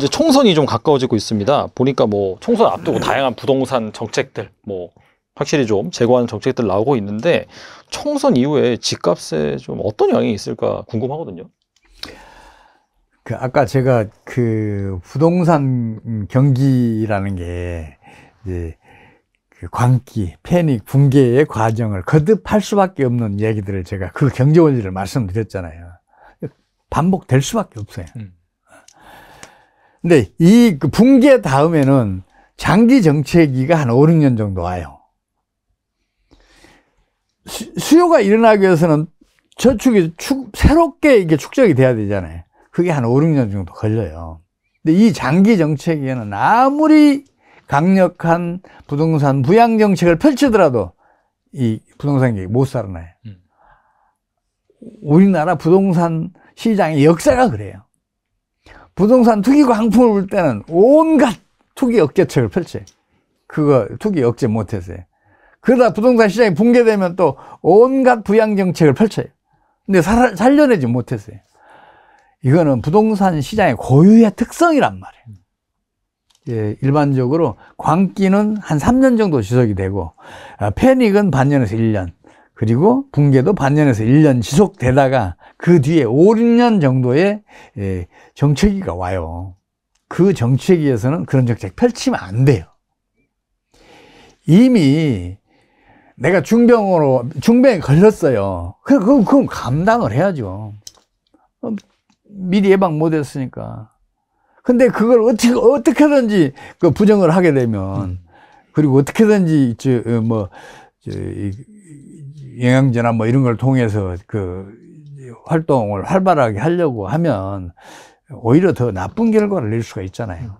이제 총선이 좀 가까워지고 있습니다. 보니까 뭐 총선 앞두고 네. 다양한 부동산 정책들 뭐 확실히 좀제거하는 정책들 나오고 있는데 총선 이후에 집값에 좀 어떤 영향이 있을까 궁금하거든요. 그 아까 제가 그 부동산 경기라는 게 이제 그 광기, 패닉, 붕괴의 과정을 거듭할 수밖에 없는 얘기들을 제가 그 경제 원리를 말씀드렸잖아요. 반복될 수밖에 없어요. 음. 근데 이 그 붕괴 다음에는 장기 정체기가 한 5, 6년 정도 와요. 수, 요가 일어나기 위해서는 저축이 축, 새롭게 이게 축적이 돼야 되잖아요. 그게 한 5, 6년 정도 걸려요. 근데 이 장기 정책에는 아무리 강력한 부동산 부양 정책을 펼치더라도 이 부동산 객이 못 살아나요. 음. 우리나라 부동산 시장의 역사가 그래요. 부동산 투기 광풍을 불 때는 온갖 투기 억제책을 펼치. 그거 투기 억제 못했어요. 그러다 부동산 시장이 붕괴되면 또 온갖 부양 정책을 펼쳐요. 근데 살, 살려내지 못했어요. 이거는 부동산 시장의 고유의 특성이란 말이에요. 예, 일반적으로 광기는 한 3년 정도 지속이 되고 패닉은 아, 반년에서 1년 그리고 붕괴도 반년에서 1년 지속되다가 그 뒤에 5, 6년 정도의 예, 정체기가 와요. 그 정체기에서는 그런 정책 펼치면 안 돼요. 이미 내가 중병으로, 중병에 걸렸어요. 그럼, 그럼, 그럼 감당을 해야죠. 어, 미리 예방 못 했으니까. 근데 그걸 어떻게, 어떻게든지 그 부정을 하게 되면, 음. 그리고 어떻게든지, 저, 어, 뭐, 저, 영양제나 뭐 이런 걸 통해서 그 활동을 활발하게 하려고 하면 오히려 더 나쁜 결과를 낼 수가 있잖아요. 음.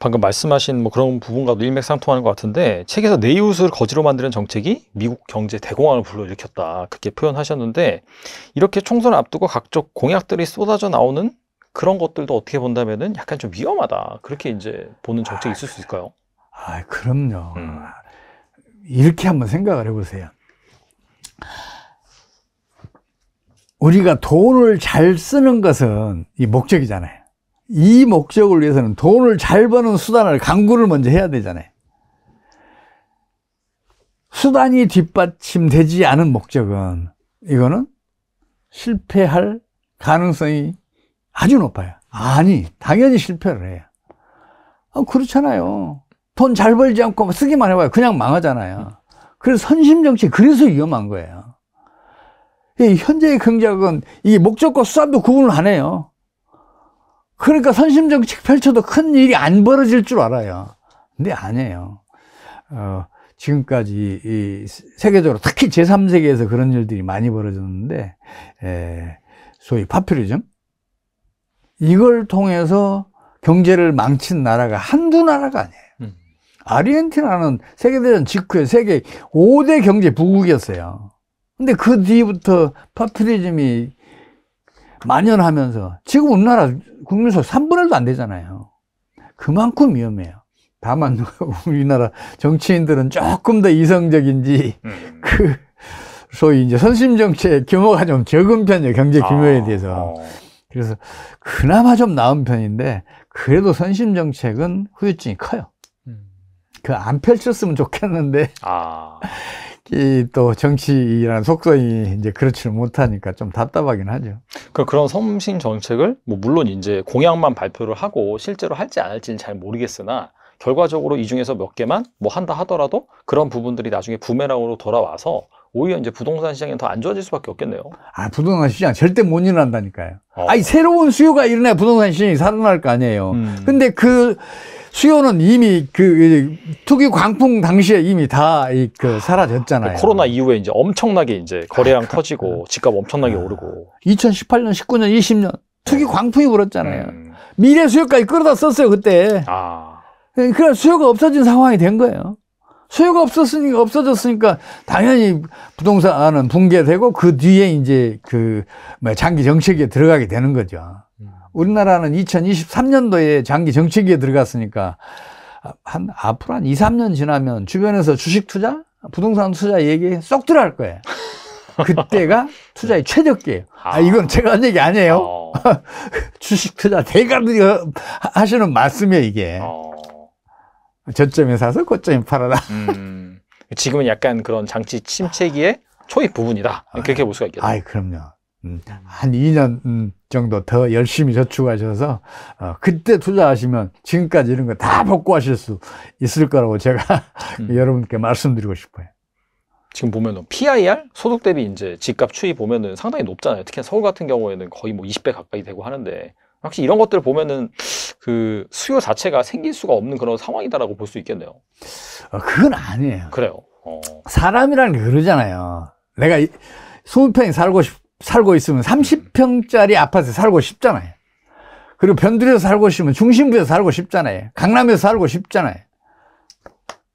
방금 말씀하신 뭐 그런 부분과도 일맥상통하는 것 같은데 책에서 내 이웃을 거지로 만드는 정책이 미국 경제 대공황을 불러일으켰다 그렇게 표현하셨는데 이렇게 총선을 앞두고 각종 공약들이 쏟아져 나오는 그런 것들도 어떻게 본다면은 약간 좀 위험하다 그렇게 이제 보는 정책이 아, 있을 수 있을까요? 아 그럼요. 음. 이렇게 한번 생각을 해보세요. 우리가 돈을 잘 쓰는 것은 이 목적이잖아요. 이 목적을 위해서는 돈을 잘 버는 수단을 강구를 먼저 해야 되잖아요. 수단이 뒷받침되지 않은 목적은 이거는 실패할 가능성이 아주 높아요. 아니, 당연히 실패를 해요. 아, 그렇잖아요. 돈 잘 벌지 않고 쓰기만 해봐요. 그냥 망하잖아요. 그래서 선심 정치 그래서 위험한 거예요. 현재의 경제학은 이 목적과 수단도 구분을 안 해요. 그러니까 선심 정책 펼쳐도 큰 일이 안 벌어질 줄 알아요. 근데 아니에요. 어, 지금까지 세계적으로 특히 제3세계에서 그런 일들이 많이 벌어졌는데 에, 예, 소위 파퓰리즘 이걸 통해서 경제를 망친 나라가 한두 나라가 아니에요. 아르헨티나는 세계대전 직후에 세계 5대 경제 부국이었어요. 근데 그 뒤부터 파퓰리즘이 만연하면서 지금 우리나라 국민소 3분의 1도 안 되잖아요. 그만큼 위험해요. 다만 우리나라 정치인들은 조금 더 이성적인지 음. 그 소위 이제 선심 정치의 규모가 좀 적은 편이에요. 경제 규모에 아. 대해서. 그래서 그나마 좀 나은 편인데 그래도 선심 정책은 후유증이 커요. 그안 펼쳤으면 좋겠는데 아. 이또 정치라는 속성이 이제 그렇지는 못하니까 좀 답답하긴 하죠. 그 그런 섬신 정책을 뭐 물론 이제 공약만 발표를 하고 실제로 할지 안 할지는 잘 모르겠으나 결과적으로 이 중에서 몇 개만 뭐 한다 하더라도 그런 부분들이 나중에 부메랑으로 돌아와서 오히려 이제 부동산 시장이 더 안 좋아질 수밖에 없겠네요. 아 부동산 시장 절대 못 일어난다니까요. 어. 아니 새로운 수요가 일어나야 부동산 시장이 살아날 거 아니에요. 음. 근데 그 수요는 이미 그 투기 광풍 당시에 이미 다그 아, 사라졌잖아요. 그 코로나 이후에 이제 엄청나게 이제 거래량 아, 터지고 집값 엄청나게 아, 오르고. 2018년, 19년, 20년 투기 네. 광풍이 불었잖아요. 음. 미래 수요까지 끌어다 썼어요 그때. 아. 예, 그래 수요가 없어진 상황이 된 거예요. 수요가 없었으니까 없어졌으니까 당연히 부동산은 붕괴되고 그 뒤에 이제 그 뭐 장기 정책에 들어가게 되는 거죠. 우리나라는 2023년도에 장기 정책기에 들어갔으니까 한 앞으로 한 2, 3년 지나면 주변에서 주식 투자, 부동산 투자 얘기 쏙 들어갈 거예요. 그때가 투자의 최적기예요. 아, 이건 아. 제가 한 얘기 아니에요. 어. 주식 투자 대가들이 하시는 말씀이에요, 이게. 어. 저점에 사서 고점에 팔아라. 음, 지금은 약간 그런 장치 침체기의 초입 부분이다. 아, 그렇게 예. 볼 수가 있겠다. 아, 그럼요. 음, 한 2년 정도 더 열심히 저축하셔서 어, 그때 투자하시면 지금까지 이런 거 다 복구하실 수 있을 거라고 제가 음. 여러분께 말씀드리고 싶어요. 지금 보면은 PIR 소득 대비 이제 집값 추이 보면은 상당히 높잖아요. 특히 서울 같은 경우에는 거의 뭐 20배 가까이 되고 하는데 확실히 이런 것들 을 보면은 그 수요 자체가 생길 수가 없는 그런 상황이다라고 볼 수 있겠네요. 어, 그건 아니에요. 그래요. 어. 사람이라는 게 그러잖아요. 내가 소비평이 살고 싶 살고 있으면 30평짜리 아파트에 살고 싶잖아요. 그리고 변두리에서 살고 싶으면 중심부에서 살고 싶잖아요. 강남에서 살고 싶잖아요.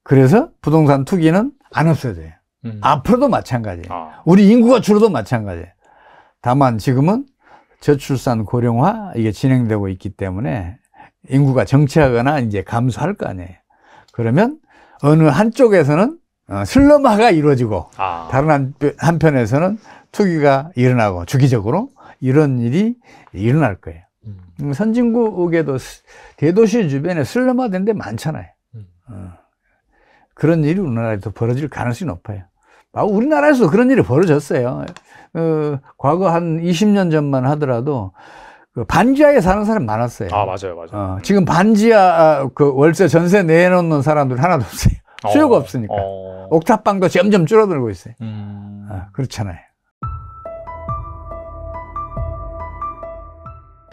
그래서 부동산 투기는 안없어돼요 음. 앞으로도 마찬가지예요. 아. 우리 인구가 줄어도 마찬가지예요. 다만 지금은 저출산 고령화 이게 진행되고 있기 때문에 인구가 정체하거나 이제 감소할 거 아니에요. 그러면 어느 한쪽에서는 어, 슬럼화가 이루어지고 아. 다른 한편, 에서는 투기가 일어나고 주기적으로 이런 일이 일어날 거예요. 음. 선진국에도 대도시 주변에 슬럼화된 데 많잖아요. 음. 어. 그런 일이 우리나라에도 벌어질 가능성이 높아요. 아, 우리나라에서도 그런 일이 벌어졌어요. 어, 과거 한 20년 전만 하더라도 그 반지하에 사는 사람 많았어요. 아 맞아요, 맞아요. 어, 지금 반지하 아, 그 월세 전세 내놓는 사람들 하나도 없어요. 수요가 없으니까 어. 옥탑방도 점점 줄어들고 있어요 음... 아, 그렇잖아요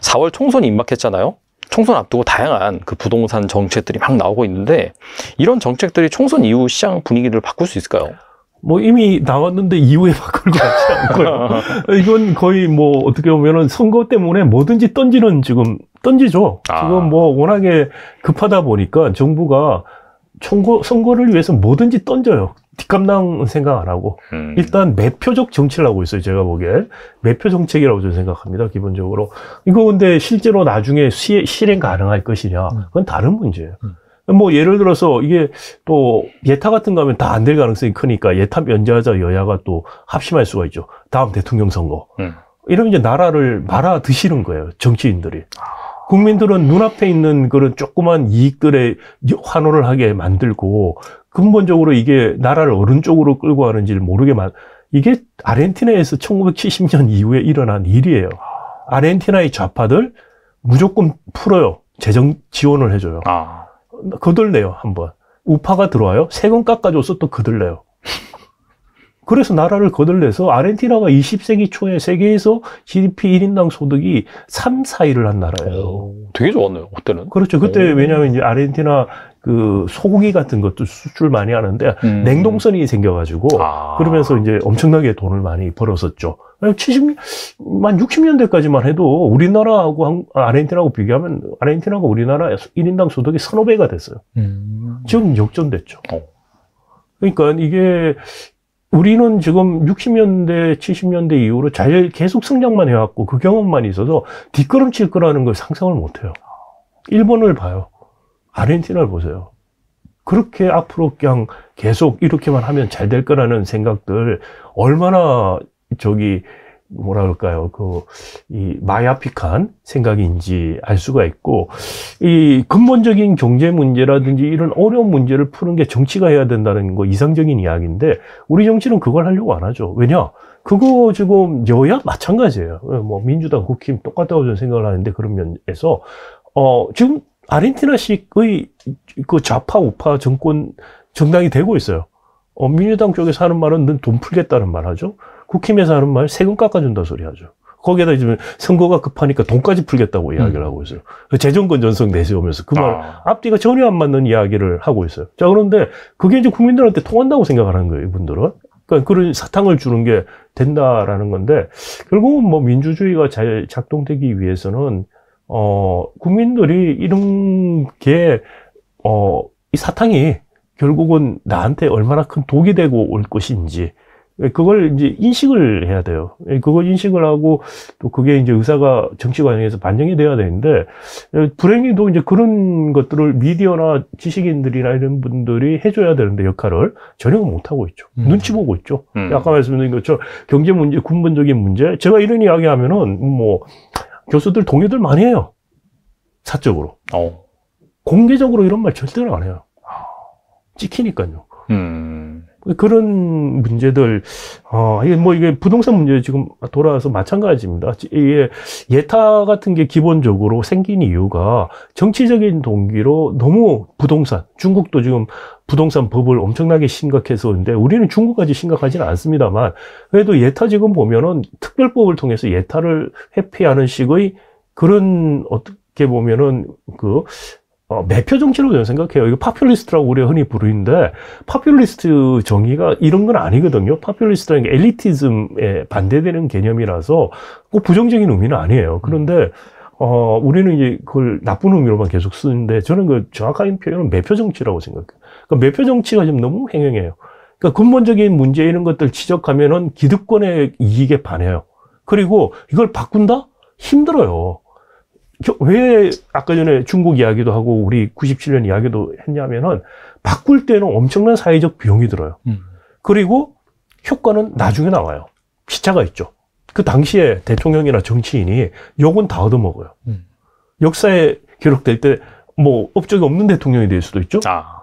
4월 총선이 임박했잖아요 총선 앞두고 다양한 그 부동산 정책들이 막 나오고 있는데 이런 정책들이 총선 이후 시장 분위기를 바꿀 수 있을까요? 뭐 이미 나왔는데 이후에 바꿀 것 같지 않고요. 이건 거의 뭐 어떻게 보면은 선거 때문에 뭐든지 던지는 지금 던지죠. 아. 지금 뭐 워낙에 급하다 보니까 정부가 총고, 선거를 위해서 뭐든지 던져요. 뒷감당 생각 안 하고 음. 일단 매표적 정치를 하고 있어요. 제가 보기에 매표 정책이라고 저는 생각합니다. 기본적으로 이거 근데 실제로 나중에 시, 실행 가능할 것이냐 음. 그건 다른 문제예요. 음. 뭐 예를 들어서 이게 또 예타 같은 거 하면 다 안 될 가능성이 크니까 예타 면제하자 여야가 또 합심할 수가 있죠. 다음 대통령 선거. 음. 이러면 이제 나라를 말아 드시는 거예요. 정치인들이. 아. 국민들은 눈앞에 있는 그런 조그만 이익들에 환호를 하게 만들고 근본적으로 이게 나라를 어른 쪽으로 끌고 가는지를 모르게 만 이게 아르헨티나에서 1970년 이후에 일어난 일이에요. 아르헨티나의 좌파들 무조건 풀어요. 재정 지원을 해줘요. 아. 거들내요 한번. 우파가 들어와요. 세금 깎아줘서 또 거들내요. 그래서 나라를 거들려서 아르헨티나가 20세기 초에 세계에서 GDP 1인당 소득이 3, 4위를 한 나라예요. 오, 되게 좋았네요, 그때는. 그렇죠. 그때 오. 왜냐하면 이제 아르헨티나 그 소고기 같은 것도 수출 많이 하는데 음. 냉동선이 생겨가지고 아. 그러면서 이제 엄청나게 돈을 많이 벌었었죠. 70만 60년대까지만 해도 우리나라하고 한, 아르헨티나하고 비교하면 아르헨티나가 우리나라 1인당 소득이 1 5배가 됐어요. 음. 지금 역전됐죠. 어. 그러니까 이게 우리는 지금 60년대, 70년대 이후로 잘 계속 성장만 해왔고 그 경험만 있어서 뒷걸음칠 거라는 걸 상상을 못해요. 일본을 봐요. 아르헨티나를 보세요. 그렇게 앞으로 그냥 계속 이렇게만 하면 잘 될 거라는 생각들 얼마나 저기 뭐라 그럴까요? 그, 이 마야픽한 생각인지 알 수가 있고, 이 근본적인 경제 문제라든지 이런 어려운 문제를 푸는 게 정치가 해야 된다는 거 이상적인 이야기인데, 우리 정치는 그걸 하려고 안 하죠. 왜냐? 그거 지금 여야 마찬가지예요. 예, 뭐, 민주당, 국힘 똑같다고 저는 생각을 하는데, 그런 면에서, 어, 지금 아르헨티나식의 그 좌파, 우파 정권, 정당이 되고 있어요. 어, 민주당 쪽에서 하는 말은 넌돈 풀겠다는 말 하죠. 국힘에 서하는말 세금 깎아준다 소리 하죠. 거기에다 이제 선거가 급하니까 돈까지 풀겠다고 음. 이야기를 하고 있어요. 그 재정권 전성 내세우면서 그말 아. 앞뒤가 전혀 안 맞는 이야기를 하고 있어요. 자 그런데 그게 이제 국민들한테 통한다고 생각을 하는 거예요, 이분들은. 그러니까 그런 사탕을 주는 게 된다라는 건데 결국은 뭐 민주주의가 잘 작동되기 위해서는 어 국민들이 이런 게 어 이 사탕이 결국은 나한테 얼마나 큰 독이 되고 올 것인지 예, 그걸 이제 인식을 해야 돼요. 예, 그걸 인식을 하고 또 그게 이제 의사가 정치 과정에서 반영이 돼야 되는데 예, 불행히도 이제 그런 것들을 미디어나 지식인들이나 이런 분들이 해줘야 되는데 역할을 전혀 못 하고 있죠. 음. 눈치 보고 있죠. 음. 아까 말씀드린 것처럼 경제 문제, 군번적인 문제. 제가 이런 이야기 하면은 뭐 교수들 동의들 많이 해요. 사적으로. 어. 공개적으로 이런 말 절대로 안 해요. 아, 찍히니까요. 음. 그런 문제들, 어, 이게 뭐 이게 부동산 문제 지금 돌아와서 마찬가지입니다. 이게 예타 같은 게 기본적으로 생긴 이유가 정치적인 동기로 너무 부동산, 중국도 지금 부동산 법을 엄청나게 심각해서인데 우리는 중국까지 심각하지는 않습니다만 그래도 예타 지금 보면은 특별법을 통해서 예타를 회피하는 식의 그런 어떻게 보면은 그 어, 매표 정치라고 저는 생각해요. 이거 파퓰리스트라고 우리가 흔히 부르는데 파퓰리스트 정의가 이런 건 아니거든요. 파퓰리스트라는 게 엘리티즘에 반대되는 개념이라서 꼭 부정적인 의미는 아니에요. 그런데 어, 우리는 이제 그걸 나쁜 의미로만 계속 쓰는데 저는 그 정확한 표현은 매표 정치라고 생각해요. 그러니까 매표 정치가 지금 너무 횡행해요. 그러니까 근본적인 문제 이런 것들 지적하면은 기득권의 이익에 반해요. 그리고 이걸 바꾼다? 힘들어요. 왜 아까 전에 중국 이야기도 하고 우리 97년 이야기도 했냐면은 바꿀 때는 엄청난 사회적 비용이 들어요. 음. 그리고 효과는 나중에 나와요. 시차가 있죠. 그 당시에 대통령이나 정치인이 욕은 다 얻어먹어요. 음. 역사에 기록될 때 뭐 업적이 없는 대통령이 될 수도 있죠. 아.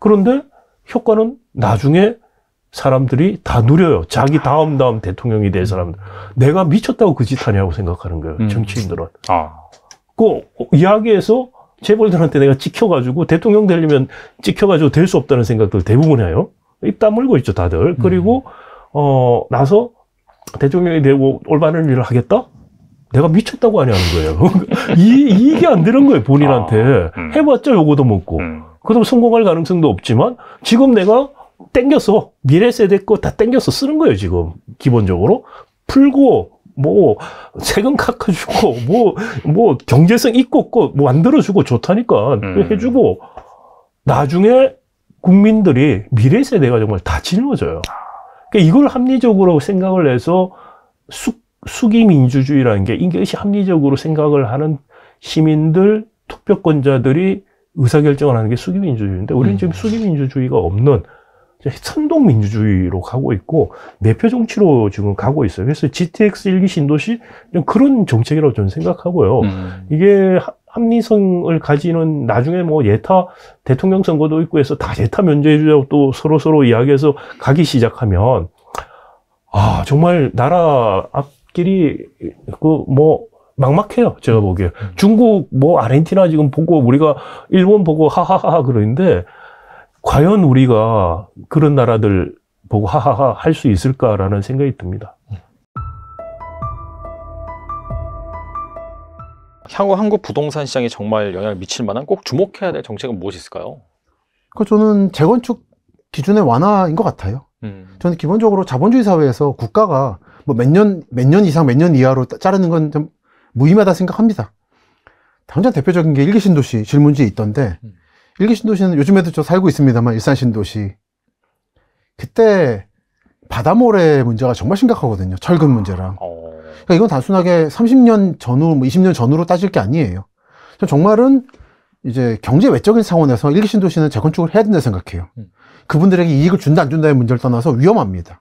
그런데 효과는 나중에 사람들이 다 누려요. 자기 다음 다음 대통령이 될 사람들. 내가 미쳤다고 그 짓 하냐고 생각하는 거예요. 음. 정치인들은. 아. 그 이야기에서 재벌들한테 내가 찍혀가지고 대통령 되려면 찍혀가지고 될 수 없다는 생각들 대부분 해요. 입 다물고 있죠, 다들. 음. 그리고 어 나서 대통령이 되고 올바른 일을 하겠다. 내가 미쳤다고 하냐는 거예요. 이, 이게 안 되는 거예요, 본인한테. 아, 음. 해봤자 요거도 먹고. 음. 그럼 성공할 가능성도 없지만, 지금 내가 땡겨서, 미래 세대 거 다 땡겨서 쓰는 거예요, 지금. 기본적으로. 풀고, 뭐 세금 깎아주고 뭐뭐 뭐 경제성 있고 없고 뭐 만들어주고 좋다니까 음. 해주고 나중에 국민들이 미래 세대가 정말 다 짊어져요. 그러니까 이걸 합리적으로 생각을 해서 숙, 숙이 민주주의라는 게 이것이 합리적으로 생각을 하는 시민들, 투표권자들이 의사결정을 하는 게 숙이 민주주의인데 우리는 지금 음. 숙이 민주주의가 없는 선동 민주주의로 가고 있고 내표 정치로 지금 가고 있어요. 그래서 GTX 일기 신도시 그런 정책이라고 저는 생각하고요. 음. 이게 합리성을 가지는 나중에 뭐 예타 대통령 선거도 있고 해서 다 예타 면제해주자고 또 서로 서로 이야기해서 가기 시작하면 아 정말 나라 앞길이 그뭐 막막해요 제가 보기에 음. 중국 뭐 아르헨티나 지금 보고 우리가 일본 보고 하하하 그러는데 과연 우리가 그런 나라들 보고 하하하 할 수 있을까라는 생각이 듭니다. 향후 한국 부동산 시장에 정말 영향을 미칠 만한 꼭 주목해야 될 정책은 무엇이 있을까요? 그 저는 재건축 기준의 완화인 것 같아요. 음. 저는 기본적으로 자본주의 사회에서 국가가 뭐 몇 년, 몇 년 이상, 몇 년 이하로 자르는 건 좀 무의미하다 생각합니다. 당장 대표적인 게 일개 신도시 질문지에 있던데, 음. 일기 신도시는 요즘에도 저 살고 있습니다만 일산 신도시 그때 바다모래 문제가 정말 심각하거든요. 철근 문제랑. 어. 그러니까 이건 단순하게 30년 전후, 뭐 20년 전후로 따질 게 아니에요. 정말은 이제 경제 외적인 상황에서 일기 신도시는 재건축을 해야 된다 생각해요. 음. 그분들에게 이익을 준다 안 준다의 문제를 떠나서 위험합니다.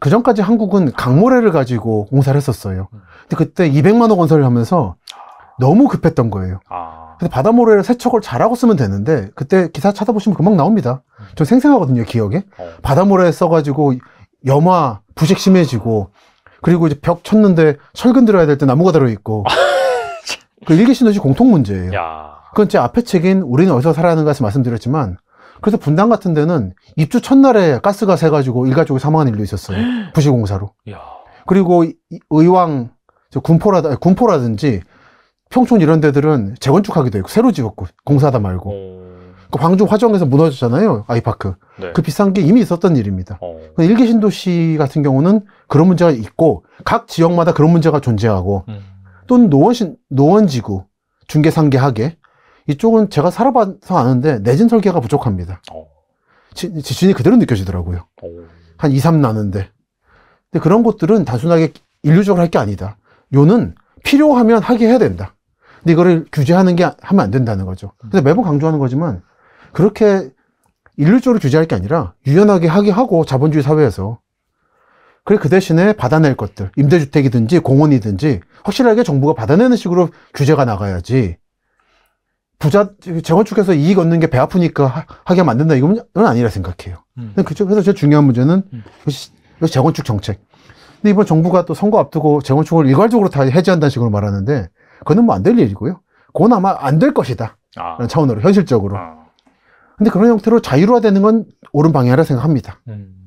그 전까지 한국은 강모래를 가지고 공사를 했었어요. 음. 근데 그때 200만 원 건설을 하면서 아. 너무 급했던 거예요. 아. 근데 바다모래를 세척을 잘하고 쓰면 되는데 그때 기사 찾아보시면 금방 나옵니다. 음. 저 생생하거든요 기억에. 어. 바다모래 써가지고 염화 부식 심해지고 그리고 이제 벽 쳤는데 철근 들어야 될 때 나무가 들어있고 그 일기 시너지 공통 문제예요. 야. 그건 제 앞에 책인 우리는 어디서 살아가는 것을 말씀드렸지만 그래서 분당 같은 데는 입주 첫날에 가스가 새가지고 일가족이 사망한 일도 있었어요. 부실공사로. 야. 그리고 의왕 군포라, 군포라든지 평촌 이런 데들은 재건축하기도 했고 새로 지었고 공사하다 말고 어... 그 광주 화정에서 무너졌잖아요 아이파크 네. 그 비싼 게 이미 있었던 일입니다 어... 그 일개 신도시 같은 경우는 그런 문제가 있고 각 지역마다 그런 문제가 존재하고 음... 또는 노원신 노원지구 중개상계하계 이쪽은 제가 살아봐서 아는데 내진 설계가 부족합니다 어... 지, 지진이 그대로 느껴지더라고요 어. 한 2, 3 나는데 근데 그런 곳들은 단순하게 인류적으로 할 게 아니다 요는 필요하면 하게 해야 된다. 근데 이거를 규제하는 게 하면 안 된다는 거죠. 음. 근데 매번 강조하는 거지만 그렇게 일률적으로 규제할 게 아니라 유연하게 하게 하고 자본주의 사회에서 그래 그 대신에 받아낼 것들 임대주택이든지 공원이든지 확실하게 정부가 받아내는 식으로 규제가 나가야지 부자 재건축해서 이익 얻는 게 배 아프니까 하게 만든다 이건 아니라 생각해요. 음. 그래서 제일 중요한 문제는 음. 재건축 정책. 근데 이번 정부가 또 선거 앞두고 재건축을 일괄적으로 다 해제한다는 식으로 말하는데 그건 뭐 안 될 일이고요. 그건 아마 안 될 것이다. 아. 차원으로 현실적으로. 아. 근데 그런 형태로 자유화되는 로건 옳은 방향이라 생각합니다. 음.